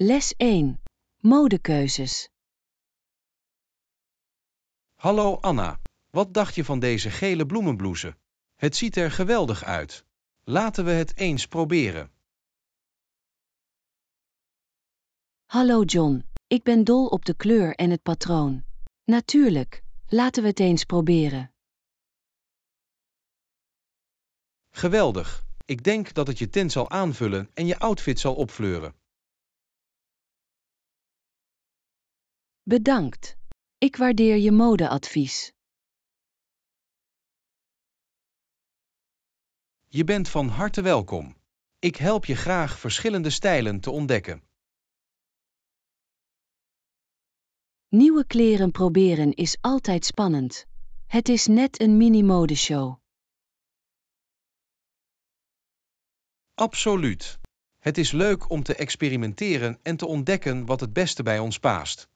Les 1. Modekeuzes. Hallo Anna, wat dacht je van deze gele bloemenblouse? Het ziet er geweldig uit. Laten we het eens proberen. Hallo John, ik ben dol op de kleur en het patroon. Natuurlijk, laten we het eens proberen. Geweldig, ik denk dat het je tint zal aanvullen en je outfit zal opfleuren. Bedankt. Ik waardeer je modeadvies. Je bent van harte welkom. Ik help je graag verschillende stijlen te ontdekken. Nieuwe kleren proberen is altijd spannend. Het is net een mini-modeshow. Absoluut. Het is leuk om te experimenteren en te ontdekken wat het beste bij ons paast.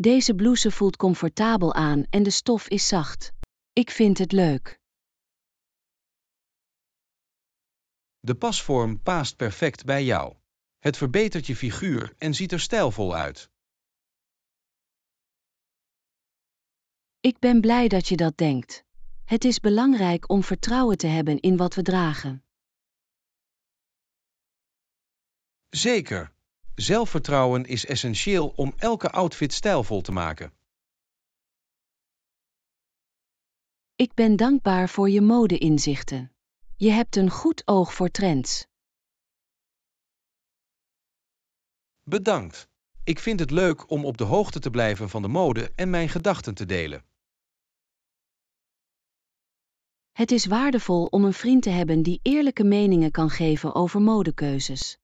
Deze blouse voelt comfortabel aan en de stof is zacht. Ik vind het leuk. De pasvorm past perfect bij jou. Het verbetert je figuur en ziet er stijlvol uit. Ik ben blij dat je dat denkt. Het is belangrijk om vertrouwen te hebben in wat we dragen. Zeker. Zelfvertrouwen is essentieel om elke outfit stijlvol te maken. Ik ben dankbaar voor je mode-inzichten. Je hebt een goed oog voor trends. Bedankt. Ik vind het leuk om op de hoogte te blijven van de mode en mijn gedachten te delen. Het is waardevol om een vriend te hebben die eerlijke meningen kan geven over modekeuzes.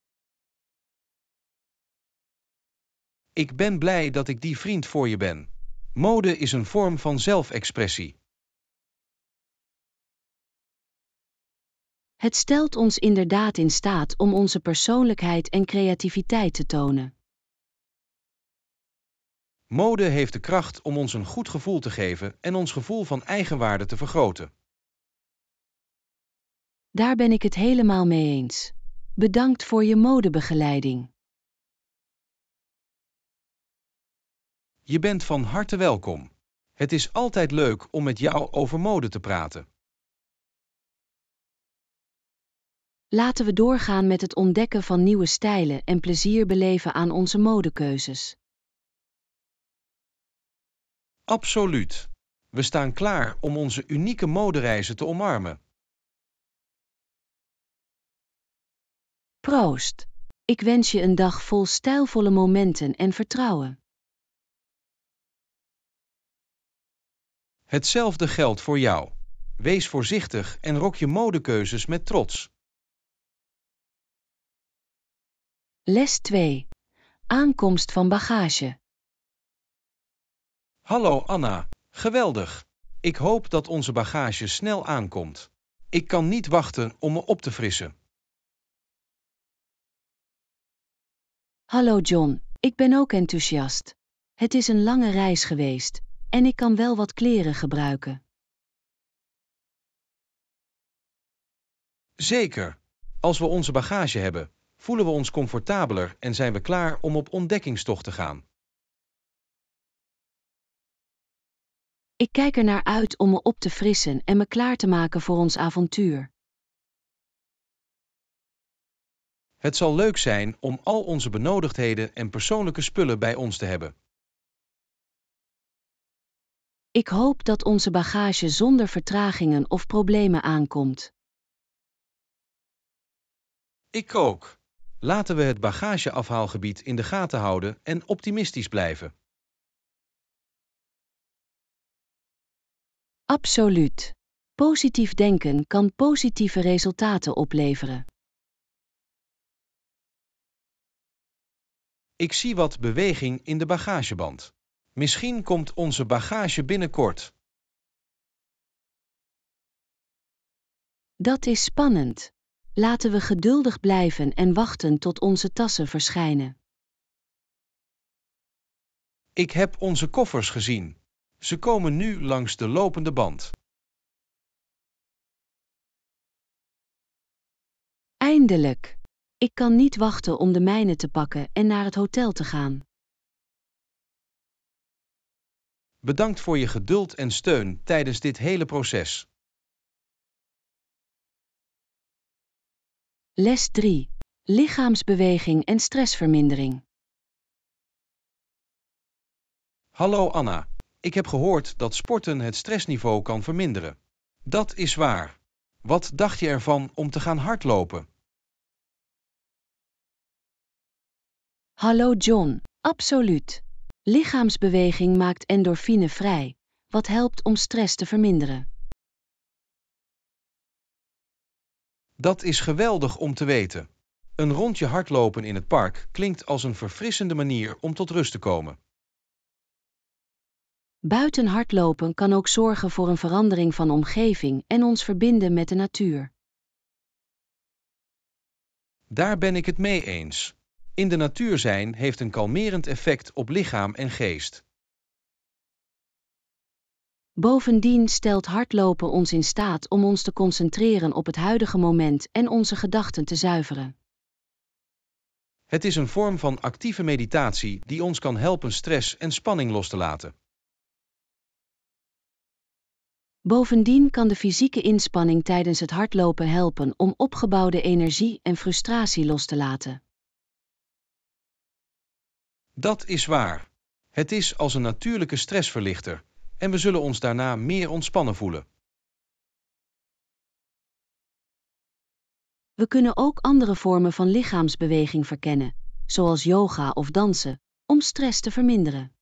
Ik ben blij dat ik die vriend voor je ben. Mode is een vorm van zelfexpressie. Het stelt ons inderdaad in staat om onze persoonlijkheid en creativiteit te tonen. Mode heeft de kracht om ons een goed gevoel te geven en ons gevoel van eigenwaarde te vergroten. Daar ben ik het helemaal mee eens. Bedankt voor je modebegeleiding. Je bent van harte welkom. Het is altijd leuk om met jou over mode te praten. Laten we doorgaan met het ontdekken van nieuwe stijlen en plezier beleven aan onze modekeuzes. Absoluut. We staan klaar om onze unieke modereizen te omarmen. Proost. Ik wens je een dag vol stijlvolle momenten en vertrouwen. Hetzelfde geldt voor jou. Wees voorzichtig en rok je modekeuzes met trots. Les 2. Aankomst van bagage. Hallo Anna, geweldig. Ik hoop dat onze bagage snel aankomt. Ik kan niet wachten om me op te frissen. Hallo John, ik ben ook enthousiast. Het is een lange reis geweest, en ik kan wel wat kleren gebruiken. Zeker. Als we onze bagage hebben, voelen we ons comfortabeler en zijn we klaar om op ontdekkingstocht te gaan. Ik kijk er naar uit om me op te frissen en me klaar te maken voor ons avontuur. Het zal leuk zijn om al onze benodigdheden en persoonlijke spullen bij ons te hebben. Ik hoop dat onze bagage zonder vertragingen of problemen aankomt. Ik ook. Laten we het bagageafhaalgebied in de gaten houden en optimistisch blijven. Absoluut. Positief denken kan positieve resultaten opleveren. Ik zie wat beweging in de bagageband. Misschien komt onze bagage binnenkort. Dat is spannend. Laten we geduldig blijven en wachten tot onze tassen verschijnen. Ik heb onze koffers gezien. Ze komen nu langs de lopende band. Eindelijk. Ik kan niet wachten om de mijne te pakken en naar het hotel te gaan. Bedankt voor je geduld en steun tijdens dit hele proces. Les 3. Lichaamsbeweging en stressvermindering. Hallo Anna. Ik heb gehoord dat sporten het stressniveau kan verminderen. Dat is waar. Wat dacht je ervan om te gaan hardlopen? Hallo John, absoluut. Lichaamsbeweging maakt endorfine vrij, wat helpt om stress te verminderen. Dat is geweldig om te weten. Een rondje hardlopen in het park klinkt als een verfrissende manier om tot rust te komen. Buiten hardlopen kan ook zorgen voor een verandering van omgeving en ons verbinden met de natuur. Daar ben ik het mee eens in de natuur zijn heeft een kalmerend effect op lichaam en geest. Bovendien stelt hardlopen ons in staat om ons te concentreren op het huidige moment en onze gedachten te zuiveren. Het is een vorm van actieve meditatie die ons kan helpen stress en spanning los te laten. Bovendien kan de fysieke inspanning tijdens het hardlopen helpen om opgebouwde energie en frustratie los te laten. Dat is waar. Het is als een natuurlijke stressverlichter en we zullen ons daarna meer ontspannen voelen. We kunnen ook andere vormen van lichaamsbeweging verkennen, zoals yoga of dansen, om stress te verminderen.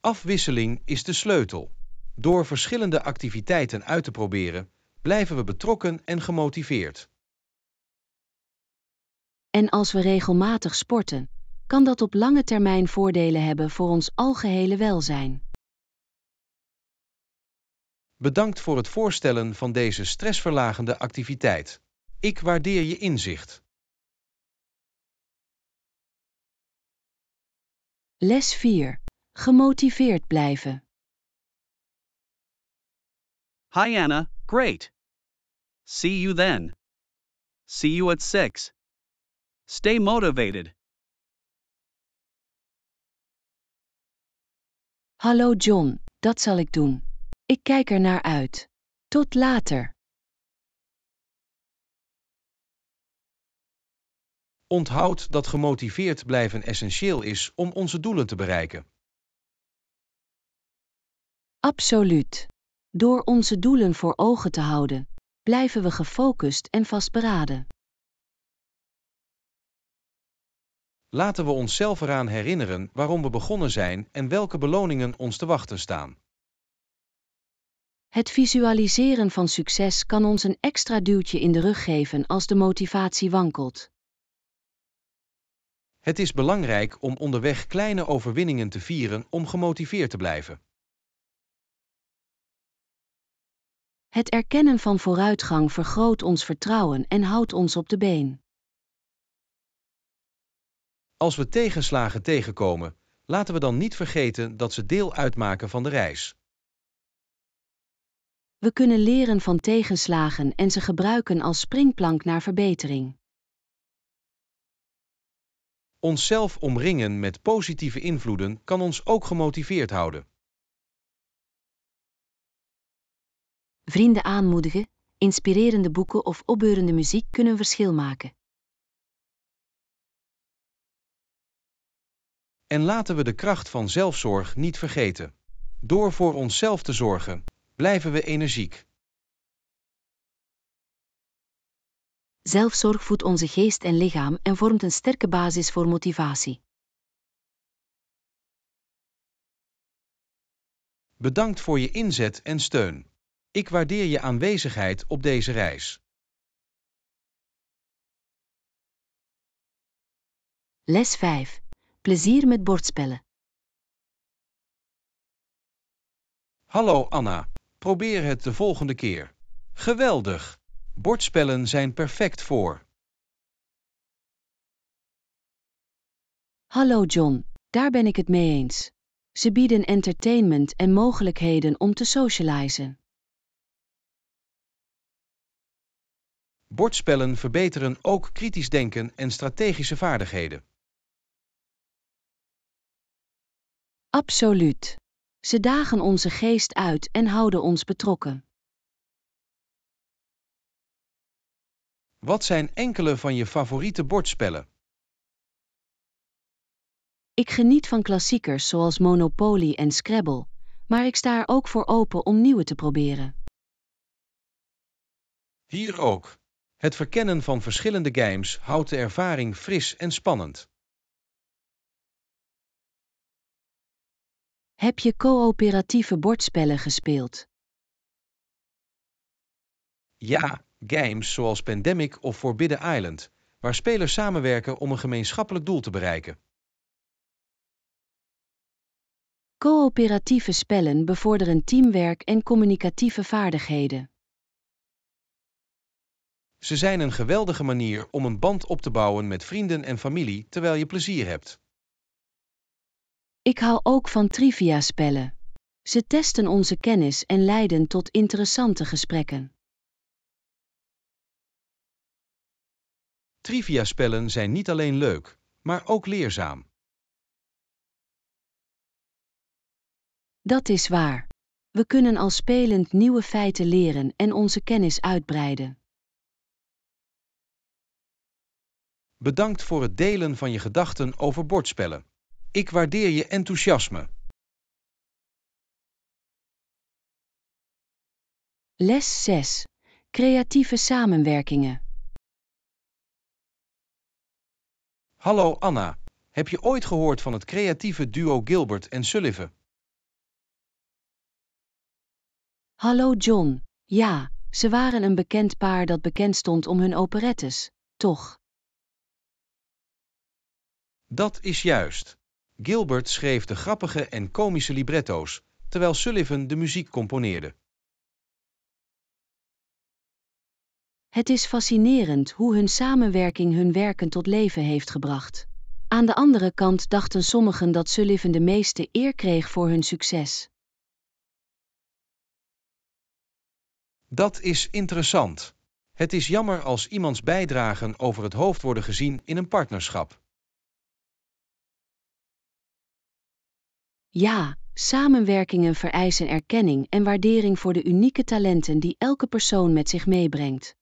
Afwisseling is de sleutel. Door verschillende activiteiten uit te proberen, blijven we betrokken en gemotiveerd. En als we regelmatig sporten, kan dat op lange termijn voordelen hebben voor ons algehele welzijn. Bedankt voor het voorstellen van deze stressverlagende activiteit. Ik waardeer je inzicht. Les 4. Gemotiveerd blijven. Hi Anna, great. See you then. See you at 6. Stay motivated. Hallo John, dat zal ik doen. Ik kijk er naar uit. Tot later. Onthoud dat gemotiveerd blijven essentieel is om onze doelen te bereiken. Absoluut. Door onze doelen voor ogen te houden, blijven we gefocust en vastberaden. Laten we onszelf eraan herinneren waarom we begonnen zijn en welke beloningen ons te wachten staan. Het visualiseren van succes kan ons een extra duwtje in de rug geven als de motivatie wankelt. Het is belangrijk om onderweg kleine overwinningen te vieren om gemotiveerd te blijven. Het erkennen van vooruitgang vergroot ons vertrouwen en houdt ons op de been. Als we tegenslagen tegenkomen, laten we dan niet vergeten dat ze deel uitmaken van de reis. We kunnen leren van tegenslagen en ze gebruiken als springplank naar verbetering. Onszelf omringen met positieve invloeden kan ons ook gemotiveerd houden. Vrienden aanmoedigen, inspirerende boeken of opbeurende muziek kunnen verschil maken. En laten we de kracht van zelfzorg niet vergeten. Door voor onszelf te zorgen, blijven we energiek. Zelfzorg voedt onze geest en lichaam en vormt een sterke basis voor motivatie. Bedankt voor je inzet en steun. Ik waardeer je aanwezigheid op deze reis. Les 5. Plezier met bordspellen. Hallo Anna, probeer het de volgende keer. Geweldig! Bordspellen zijn perfect voor. Hallo John, daar ben ik het mee eens. Ze bieden entertainment en mogelijkheden om te socializen. Bordspellen verbeteren ook kritisch denken en strategische vaardigheden. Absoluut. Ze dagen onze geest uit en houden ons betrokken. Wat zijn enkele van je favoriete bordspellen? Ik geniet van klassiekers zoals Monopoly en Scrabble, maar ik sta er ook voor open om nieuwe te proberen. Hier ook. Het verkennen van verschillende games houdt de ervaring fris en spannend. Heb je coöperatieve bordspellen gespeeld? Ja, games zoals Pandemic of Forbidden Island, waar spelers samenwerken om een gemeenschappelijk doel te bereiken. Coöperatieve spellen bevorderen teamwerk en communicatieve vaardigheden. Ze zijn een geweldige manier om een band op te bouwen met vrienden en familie terwijl je plezier hebt. Ik hou ook van trivia-spellen. Ze testen onze kennis en leiden tot interessante gesprekken. Trivia-spellen zijn niet alleen leuk, maar ook leerzaam. Dat is waar. We kunnen al spelend nieuwe feiten leren en onze kennis uitbreiden. Bedankt voor het delen van je gedachten over bordspellen. Ik waardeer je enthousiasme. Les 6. Creatieve samenwerkingen. Hallo Anna, heb je ooit gehoord van het creatieve duo Gilbert en Sullivan? Hallo John, ja, ze waren een bekend paar dat bekend stond om hun operettes, toch? Dat is juist. Gilbert schreef de grappige en komische libretto's, terwijl Sullivan de muziek componeerde. Het is fascinerend hoe hun samenwerking hun werken tot leven heeft gebracht. Aan de andere kant dachten sommigen dat Sullivan de meeste eer kreeg voor hun succes. Dat is interessant. Het is jammer als iemands bijdragen over het hoofd worden gezien in een partnerschap. Ja, samenwerkingen vereisen erkenning en waardering voor de unieke talenten die elke persoon met zich meebrengt.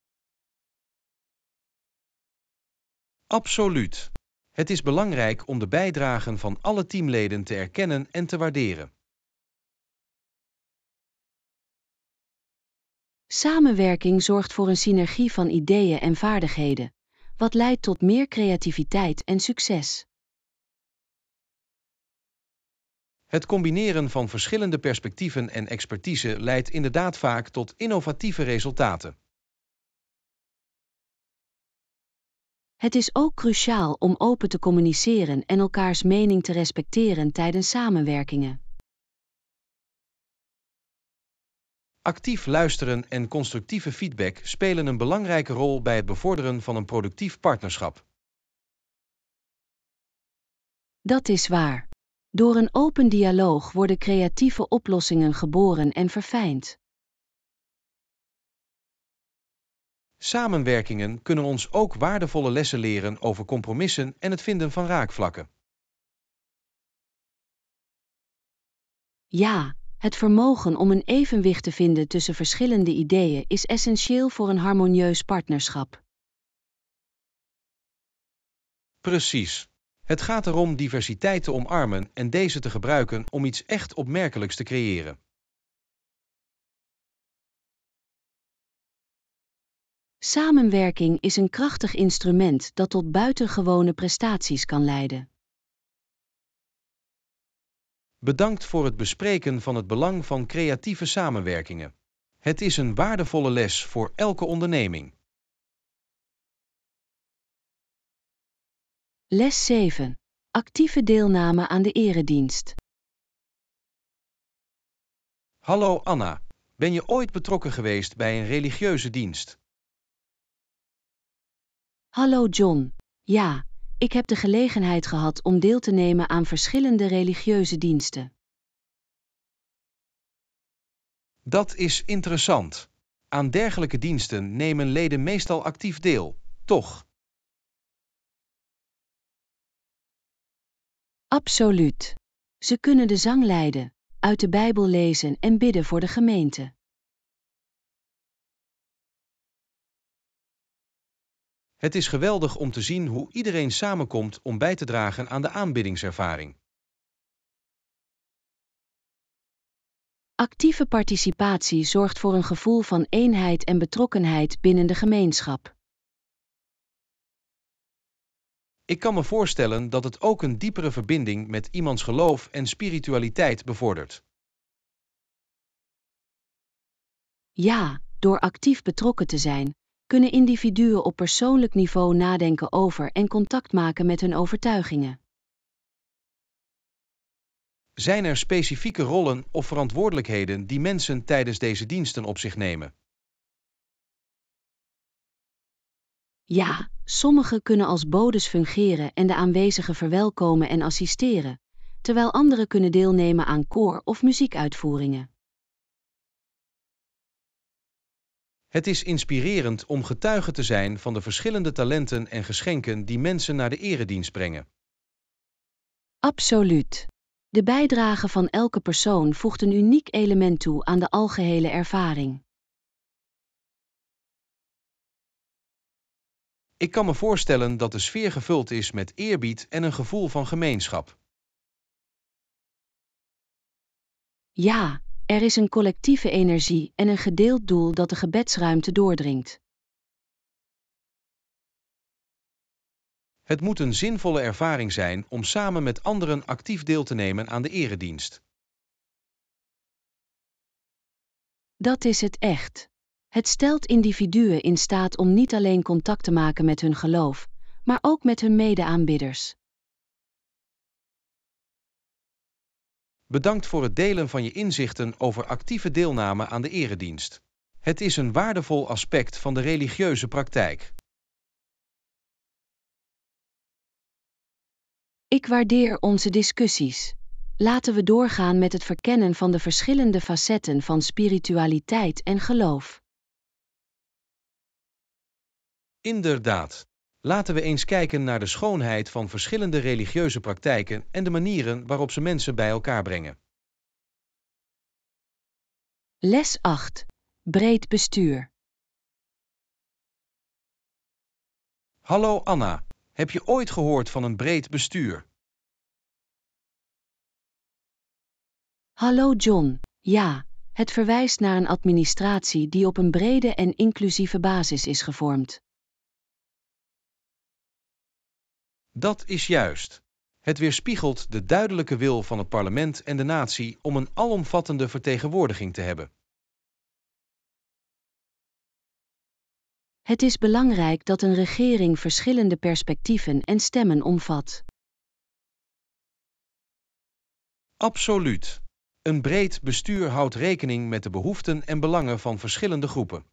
Absoluut. Het is belangrijk om de bijdragen van alle teamleden te erkennen en te waarderen. Samenwerking zorgt voor een synergie van ideeën en vaardigheden, wat leidt tot meer creativiteit en succes. Het combineren van verschillende perspectieven en expertise leidt inderdaad vaak tot innovatieve resultaten. Het is ook cruciaal om open te communiceren en elkaars mening te respecteren tijdens samenwerkingen. Actief luisteren en constructieve feedback spelen een belangrijke rol bij het bevorderen van een productief partnerschap. Dat is waar. Door een open dialoog worden creatieve oplossingen geboren en verfijnd. Samenwerkingen kunnen ons ook waardevolle lessen leren over compromissen en het vinden van raakvlakken. Ja, het vermogen om een evenwicht te vinden tussen verschillende ideeën is essentieel voor een harmonieus partnerschap. Precies. Het gaat erom diversiteit te omarmen en deze te gebruiken om iets echt opmerkelijks te creëren. Samenwerking is een krachtig instrument dat tot buitengewone prestaties kan leiden. Bedankt voor het bespreken van het belang van creatieve samenwerkingen. Het is een waardevolle les voor elke onderneming. Les 7. Actieve deelname aan de eredienst. Hallo Anna, ben je ooit betrokken geweest bij een religieuze dienst? Hallo John, ja, ik heb de gelegenheid gehad om deel te nemen aan verschillende religieuze diensten. Dat is interessant. Aan dergelijke diensten nemen leden meestal actief deel, toch? Absoluut. Ze kunnen de zang leiden, uit de Bijbel lezen en bidden voor de gemeente. Het is geweldig om te zien hoe iedereen samenkomt om bij te dragen aan de aanbiddingservaring. Actieve participatie zorgt voor een gevoel van eenheid en betrokkenheid binnen de gemeenschap. Ik kan me voorstellen dat het ook een diepere verbinding met iemands geloof en spiritualiteit bevordert. Ja, door actief betrokken te zijn, kunnen individuen op persoonlijk niveau nadenken over en contact maken met hun overtuigingen. Zijn er specifieke rollen of verantwoordelijkheden die mensen tijdens deze diensten op zich nemen? Ja, sommigen kunnen als bodes fungeren en de aanwezigen verwelkomen en assisteren, terwijl anderen kunnen deelnemen aan koor- of muziekuitvoeringen. Het is inspirerend om getuige te zijn van de verschillende talenten en geschenken die mensen naar de eredienst brengen. Absoluut. De bijdrage van elke persoon voegt een uniek element toe aan de algehele ervaring. Ik kan me voorstellen dat de sfeer gevuld is met eerbied en een gevoel van gemeenschap. Ja, er is een collectieve energie en een gedeeld doel dat de gebedsruimte doordringt. Het moet een zinvolle ervaring zijn om samen met anderen actief deel te nemen aan de eredienst. Dat is het echt. Het stelt individuen in staat om niet alleen contact te maken met hun geloof, maar ook met hun medeaanbidders. Bedankt voor het delen van je inzichten over actieve deelname aan de eredienst. Het is een waardevol aspect van de religieuze praktijk. Ik waardeer onze discussies. Laten we doorgaan met het verkennen van de verschillende facetten van spiritualiteit en geloof. Inderdaad. Laten we eens kijken naar de schoonheid van verschillende religieuze praktijken en de manieren waarop ze mensen bij elkaar brengen. Les 8. Breed bestuur. Hallo Anna, heb je ooit gehoord van een breed bestuur? Hallo John, ja, het verwijst naar een administratie die op een brede en inclusieve basis is gevormd. Dat is juist. Het weerspiegelt de duidelijke wil van het parlement en de natie om een alomvattende vertegenwoordiging te hebben. Het is belangrijk dat een regering verschillende perspectieven en stemmen omvat. Absoluut. Een breed bestuur houdt rekening met de behoeften en belangen van verschillende groepen.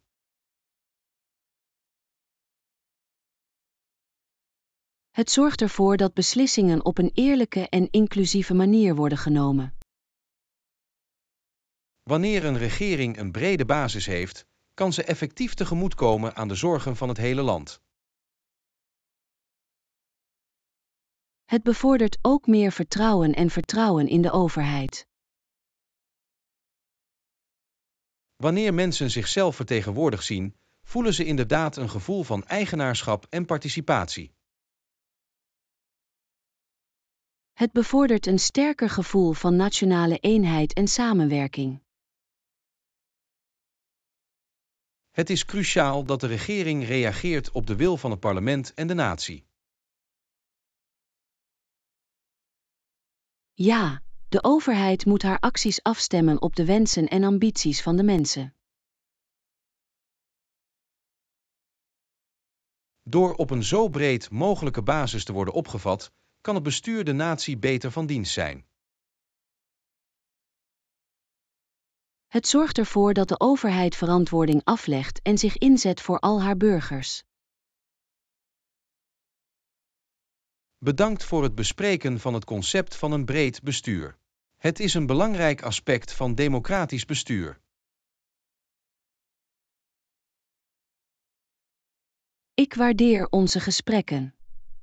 Het zorgt ervoor dat beslissingen op een eerlijke en inclusieve manier worden genomen. Wanneer een regering een brede basis heeft, kan ze effectief tegemoetkomen aan de zorgen van het hele land. Het bevordert ook meer vertrouwen en vertrouwen in de overheid. Wanneer mensen zichzelf vertegenwoordigd zien, voelen ze inderdaad een gevoel van eigenaarschap en participatie. Het bevordert een sterker gevoel van nationale eenheid en samenwerking. Het is cruciaal dat de regering reageert op de wil van het parlement en de natie. Ja, de overheid moet haar acties afstemmen op de wensen en ambities van de mensen. Door op een zo breed mogelijke basis te worden opgevat, kan het bestuur de natie beter van dienst zijn. Het zorgt ervoor dat de overheid verantwoording aflegt en zich inzet voor al haar burgers. Bedankt voor het bespreken van het concept van een breed bestuur. Het is een belangrijk aspect van democratisch bestuur. Ik waardeer onze gesprekken.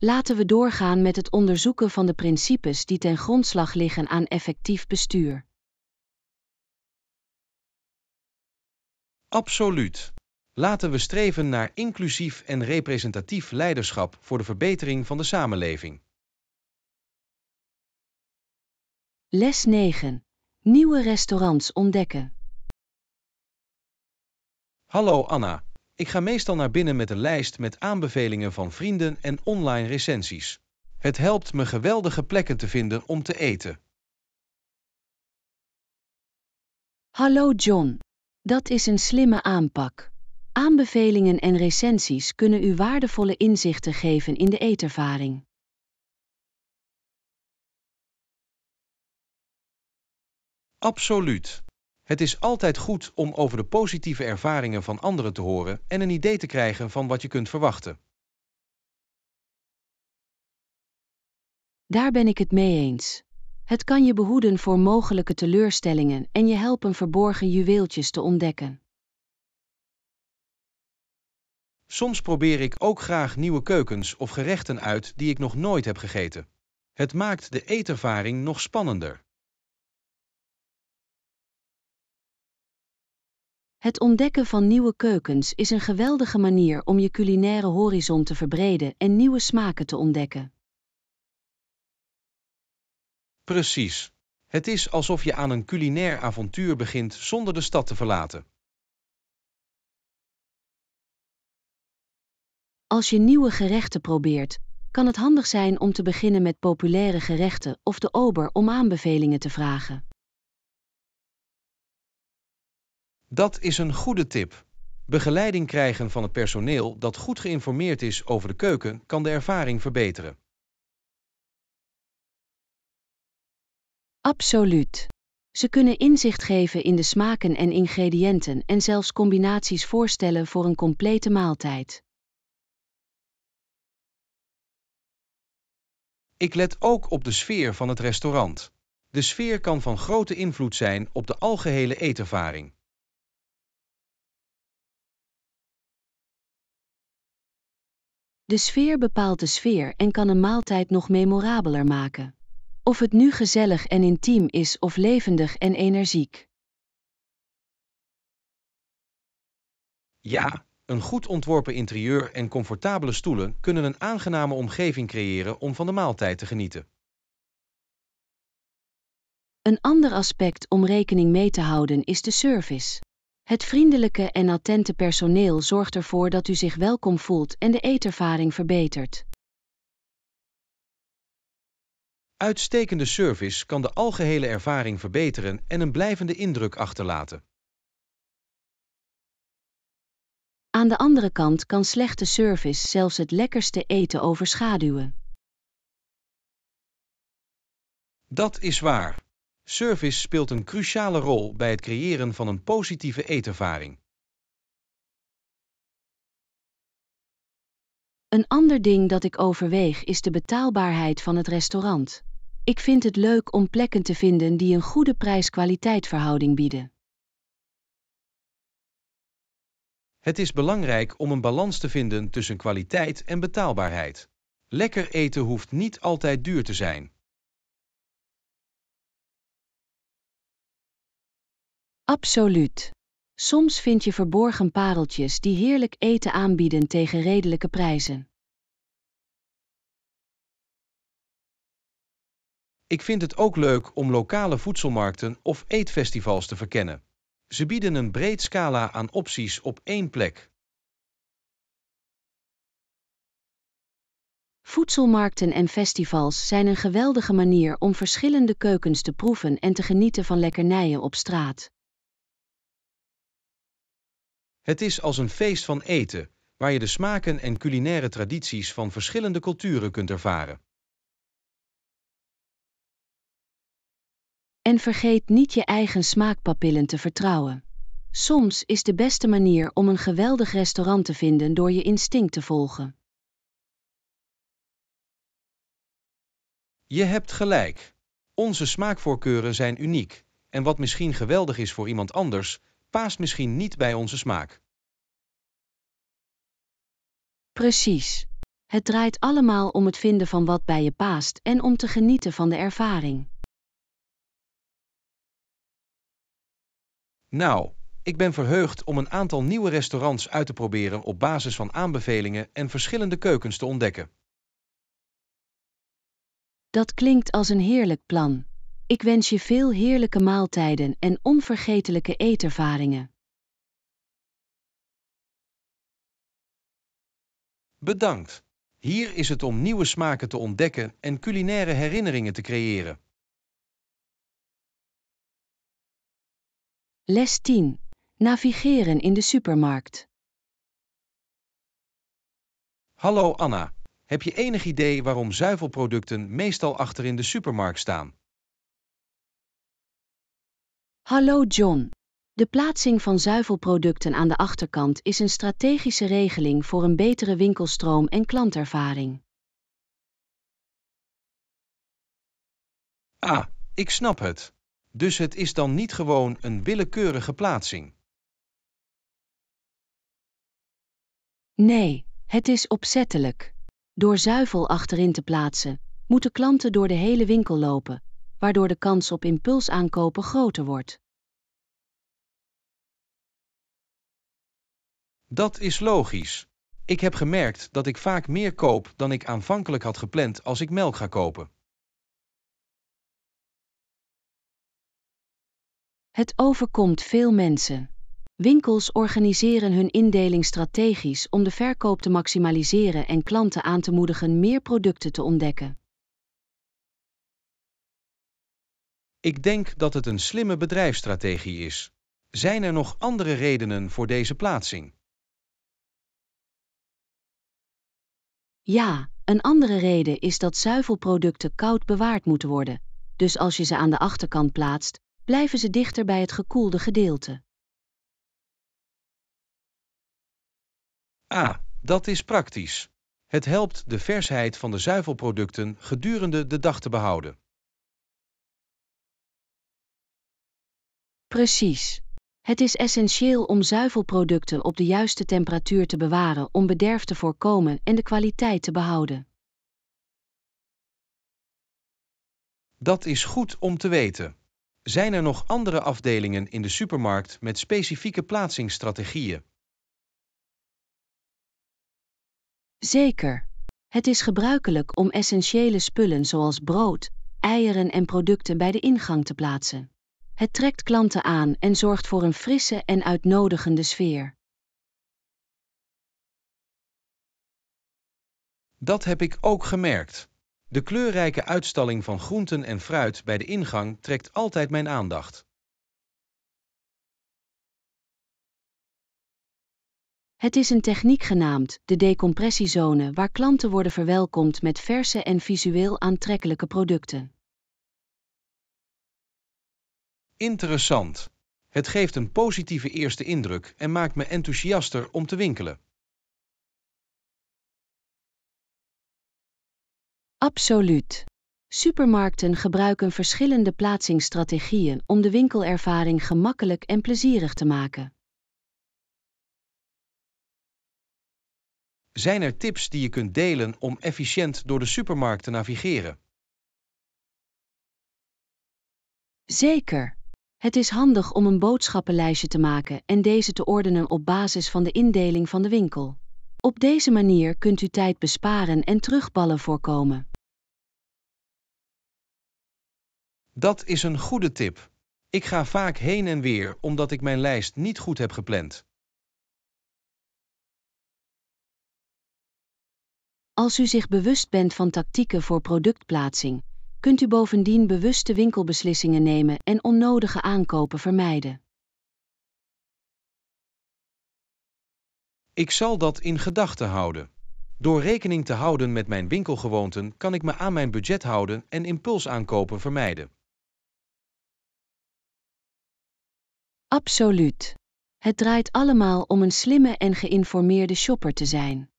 Laten we doorgaan met het onderzoeken van de principes die ten grondslag liggen aan effectief bestuur. Absoluut. Laten we streven naar inclusief en representatief leiderschap voor de verbetering van de samenleving. Les 9. Nieuwe restaurants ontdekken. Hallo Anna, ik ga meestal naar binnen met een lijst met aanbevelingen van vrienden en online recensies. Het helpt me geweldige plekken te vinden om te eten. Hallo John, dat is een slimme aanpak. Aanbevelingen en recensies kunnen u waardevolle inzichten geven in de eetervaring. Absoluut. Het is altijd goed om over de positieve ervaringen van anderen te horen en een idee te krijgen van wat je kunt verwachten. Daar ben ik het mee eens. Het kan je behoeden voor mogelijke teleurstellingen en je helpen verborgen juweeltjes te ontdekken. Soms probeer ik ook graag nieuwe keukens of gerechten uit die ik nog nooit heb gegeten. Het maakt de eetervaring nog spannender. Het ontdekken van nieuwe keukens is een geweldige manier om je culinaire horizon te verbreden en nieuwe smaken te ontdekken. Precies. Het is alsof je aan een culinair avontuur begint zonder de stad te verlaten. Als je nieuwe gerechten probeert, kan het handig zijn om te beginnen met populaire gerechten of de ober om aanbevelingen te vragen. Dat is een goede tip. Begeleiding krijgen van het personeel dat goed geïnformeerd is over de keuken kan de ervaring verbeteren. Absoluut. Ze kunnen inzicht geven in de smaken en ingrediënten en zelfs combinaties voorstellen voor een complete maaltijd. Ik let ook op de sfeer van het restaurant. De sfeer kan van grote invloed zijn op de algehele eetervaring. De sfeer bepaalt de sfeer en kan een maaltijd nog memorabeler maken. Of het nu gezellig en intiem is of levendig en energiek. Ja, een goed ontworpen interieur en comfortabele stoelen kunnen een aangename omgeving creëren om van de maaltijd te genieten. Een ander aspect om rekening mee te houden is de service. Het vriendelijke en attente personeel zorgt ervoor dat u zich welkom voelt en de eetervaring verbetert. Uitstekende service kan de algehele ervaring verbeteren en een blijvende indruk achterlaten. Aan de andere kant kan slechte service zelfs het lekkerste eten overschaduwen. Dat is waar. Service speelt een cruciale rol bij het creëren van een positieve eetervaring. Een ander ding dat ik overweeg is de betaalbaarheid van het restaurant. Ik vind het leuk om plekken te vinden die een goede prijs-kwaliteit verhouding bieden. Het is belangrijk om een balans te vinden tussen kwaliteit en betaalbaarheid. Lekker eten hoeft niet altijd duur te zijn. Absoluut. Soms vind je verborgen pareltjes die heerlijk eten aanbieden tegen redelijke prijzen. Ik vind het ook leuk om lokale voedselmarkten of eetfestivals te verkennen. Ze bieden een breed scala aan opties op één plek. Voedselmarkten en festivals zijn een geweldige manier om verschillende keukens te proeven en te genieten van lekkernijen op straat. Het is als een feest van eten, waar je de smaken en culinaire tradities van verschillende culturen kunt ervaren. En vergeet niet je eigen smaakpapillen te vertrouwen. Soms is de beste manier om een geweldig restaurant te vinden door je instinct te volgen. Je hebt gelijk. Onze smaakvoorkeuren zijn uniek, en wat misschien geweldig is voor iemand anders, paast misschien niet bij onze smaak. Precies. Het draait allemaal om het vinden van wat bij je paast en om te genieten van de ervaring. Nou, ik ben verheugd om een aantal nieuwe restaurants uit te proberen op basis van aanbevelingen en verschillende keukens te ontdekken. Dat klinkt als een heerlijk plan. Ik wens je veel heerlijke maaltijden en onvergetelijke eetervaringen. Bedankt. Hier is het om nieuwe smaken te ontdekken en culinaire herinneringen te creëren. Les 10. Navigeren in de supermarkt. Hallo Anna. Heb je enig idee waarom zuivelproducten meestal achter in de supermarkt staan? Hallo John. De plaatsing van zuivelproducten aan de achterkant is een strategische regeling voor een betere winkelstroom en klantervaring. Ah, ik snap het. Dus het is dan niet gewoon een willekeurige plaatsing. Nee, het is opzettelijk. Door zuivel achterin te plaatsen, moeten klanten door de hele winkel lopen, waardoor de kans op impulsaankopen groter wordt. Dat is logisch. Ik heb gemerkt dat ik vaak meer koop dan ik aanvankelijk had gepland als ik melk ga kopen. Het overkomt veel mensen. Winkels organiseren hun indeling strategisch om de verkoop te maximaliseren en klanten aan te moedigen meer producten te ontdekken. Ik denk dat het een slimme bedrijfsstrategie is. Zijn er nog andere redenen voor deze plaatsing? Ja, een andere reden is dat zuivelproducten koud bewaard moeten worden, dus als je ze aan de achterkant plaatst, blijven ze dichter bij het gekoelde gedeelte. Ah, dat is praktisch. Het helpt de versheid van de zuivelproducten gedurende de dag te behouden. Precies. Het is essentieel om zuivelproducten op de juiste temperatuur te bewaren om bederf te voorkomen en de kwaliteit te behouden. Dat is goed om te weten. Zijn er nog andere afdelingen in de supermarkt met specifieke plaatsingsstrategieën? Zeker. Het is gebruikelijk om essentiële spullen zoals brood, eieren en producten bij de ingang te plaatsen. Het trekt klanten aan en zorgt voor een frisse en uitnodigende sfeer. Dat heb ik ook gemerkt. De kleurrijke uitstalling van groenten en fruit bij de ingang trekt altijd mijn aandacht. Het is een techniek genaamd de decompressiezone waar klanten worden verwelkomd met verse en visueel aantrekkelijke producten. Interessant. Het geeft een positieve eerste indruk en maakt me enthousiaster om te winkelen. Absoluut. Supermarkten gebruiken verschillende plaatsingsstrategieën om de winkelervaring gemakkelijk en plezierig te maken. Zijn er tips die je kunt delen om efficiënt door de supermarkt te navigeren? Zeker. Het is handig om een boodschappenlijstje te maken en deze te ordenen op basis van de indeling van de winkel. Op deze manier kunt u tijd besparen en terugballen voorkomen. Dat is een goede tip. Ik ga vaak heen en weer omdat ik mijn lijst niet goed heb gepland. Als u zich bewust bent van tactieken voor productplaatsing, kunt u bovendien bewuste winkelbeslissingen nemen en onnodige aankopen vermijden. Ik zal dat in gedachten houden. Door rekening te houden met mijn winkelgewoonten kan ik me aan mijn budget houden en impulsaankopen vermijden. Absoluut. Het draait allemaal om een slimme en geïnformeerde shopper te zijn.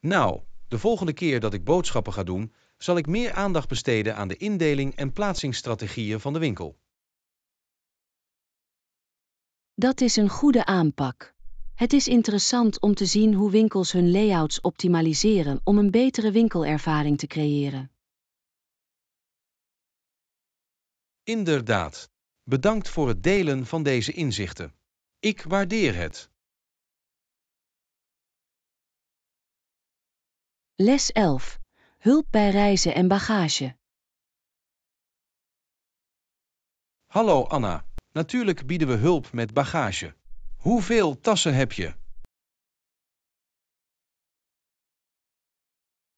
Nou, de volgende keer dat ik boodschappen ga doen, zal ik meer aandacht besteden aan de indeling en plaatsingsstrategieën van de winkel. Dat is een goede aanpak. Het is interessant om te zien hoe winkels hun layouts optimaliseren om een betere winkelervaring te creëren. Inderdaad. Bedankt voor het delen van deze inzichten. Ik waardeer het. Les 11. Hulp bij reizen en bagage. Hallo Anna. Natuurlijk bieden we hulp met bagage. Hoeveel tassen heb je?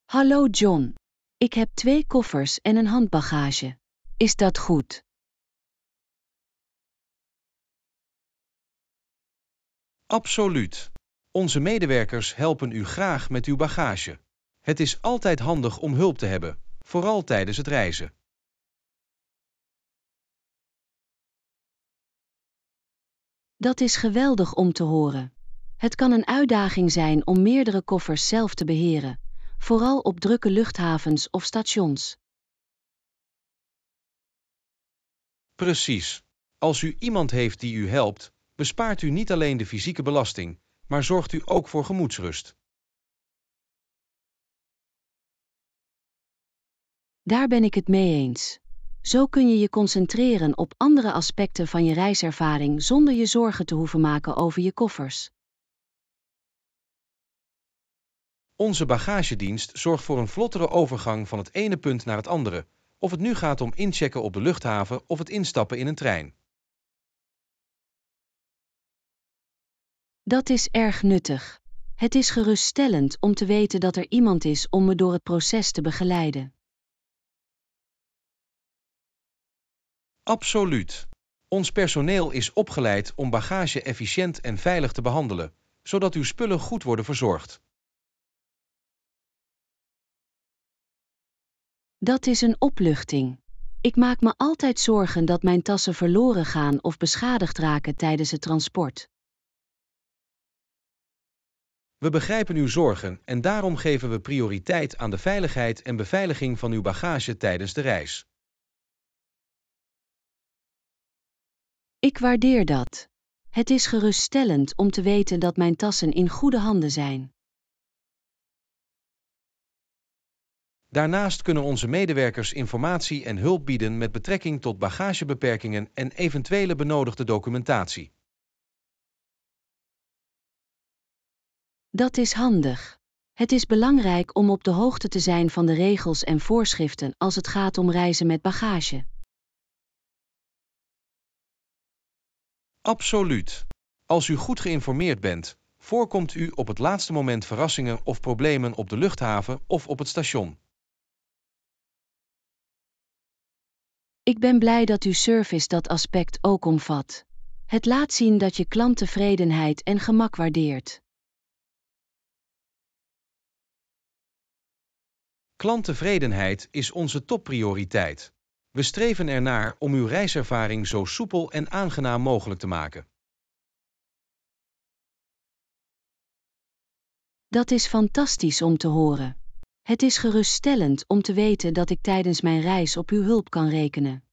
Hallo John. Ik heb twee koffers en een handbagage. Is dat goed? Absoluut. Onze medewerkers helpen u graag met uw bagage. Het is altijd handig om hulp te hebben, vooral tijdens het reizen. Dat is geweldig om te horen. Het kan een uitdaging zijn om meerdere koffers zelf te beheren, vooral op drukke luchthavens of stations. Precies. Als u iemand heeft die u helpt, bespaart u niet alleen de fysieke belasting, maar zorgt u ook voor gemoedsrust. Daar ben ik het mee eens. Zo kun je je concentreren op andere aspecten van je reiservaring zonder je zorgen te hoeven maken over je koffers. Onze bagagedienst zorgt voor een vlottere overgang van het ene punt naar het andere, of het nu gaat om inchecken op de luchthaven of het instappen in een trein. Dat is erg nuttig. Het is geruststellend om te weten dat er iemand is om me door het proces te begeleiden. Absoluut. Ons personeel is opgeleid om bagage efficiënt en veilig te behandelen, zodat uw spullen goed worden verzorgd. Dat is een opluchting. Ik maak me altijd zorgen dat mijn tassen verloren gaan of beschadigd raken tijdens het transport. We begrijpen uw zorgen en daarom geven we prioriteit aan de veiligheid en beveiliging van uw bagage tijdens de reis. Ik waardeer dat. Het is geruststellend om te weten dat mijn tassen in goede handen zijn. Daarnaast kunnen onze medewerkers informatie en hulp bieden met betrekking tot bagagebeperkingen en eventuele benodigde documentatie. Dat is handig. Het is belangrijk om op de hoogte te zijn van de regels en voorschriften als het gaat om reizen met bagage. Absoluut. Als u goed geïnformeerd bent, voorkomt u op het laatste moment verrassingen of problemen op de luchthaven of op het station. Ik ben blij dat uw service dat aspect ook omvat. Het laat zien dat je klanttevredenheid en gemak waardeert. Klanttevredenheid is onze topprioriteit. We streven ernaar om uw reiservaring zo soepel en aangenaam mogelijk te maken. Dat is fantastisch om te horen. Het is geruststellend om te weten dat ik tijdens mijn reis op uw hulp kan rekenen.